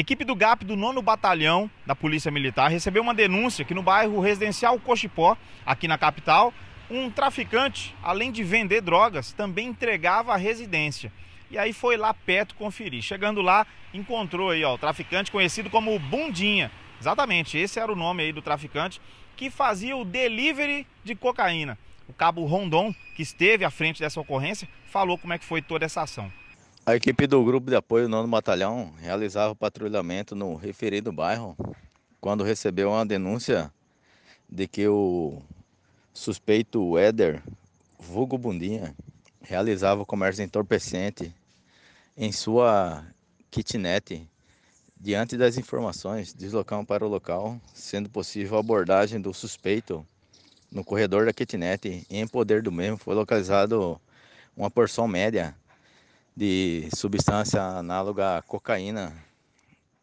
Equipe do GAP do 9 Batalhão da Polícia Militar recebeu uma denúncia que no bairro residencial Cochipó, aqui na capital, um traficante, além de vender drogas, também entregava a residência. E aí foi lá perto conferir. Chegando lá, encontrou aí, ó, o traficante conhecido como Bundinha. Exatamente, esse era o nome aí do traficante que fazia o delivery de cocaína. O cabo Rondon, que esteve à frente dessa ocorrência, falou como é que foi toda essa ação. A equipe do Grupo de Apoio Nono Batalhão realizava patrulhamento no referido bairro quando recebeu uma denúncia de que o suspeito Éder, vulgo Bundinha, realizava comércio entorpecente em sua kitnet. Diante das informações, deslocamos para o local, sendo possível a abordagem do suspeito no corredor da kitnet em poder do mesmo foi localizado uma porção média de substância análoga à cocaína,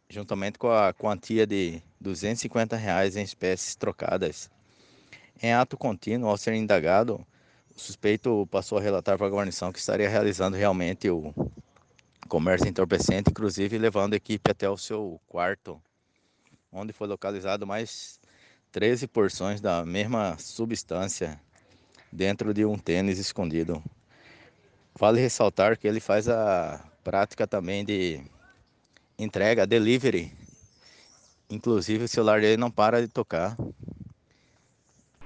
juntamente com a quantia de 250 reais em espécies trocadas. Em ato contínuo, ao ser indagado, o suspeito passou a relatar para a guarnição que estaria realizando realmente o comércio entorpecente, inclusive levando a equipe até o seu quarto, onde foi localizado mais 13 porções da mesma substância dentro de um tênis escondido. Vale ressaltar que ele faz a prática também de entrega, delivery. Inclusive o celular dele não para de tocar.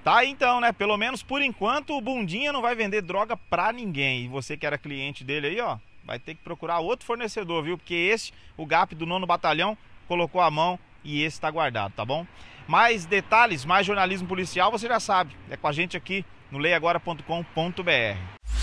Tá então, né? Pelo menos por enquanto o Bundinha não vai vender droga pra ninguém. E você que era cliente dele aí, ó, vai ter que procurar outro fornecedor, viu? Porque esse, o GAP do nono batalhão, colocou a mão e esse tá guardado, tá bom? Mais detalhes, mais jornalismo policial, você já sabe. É com a gente aqui no leiagora.com.br.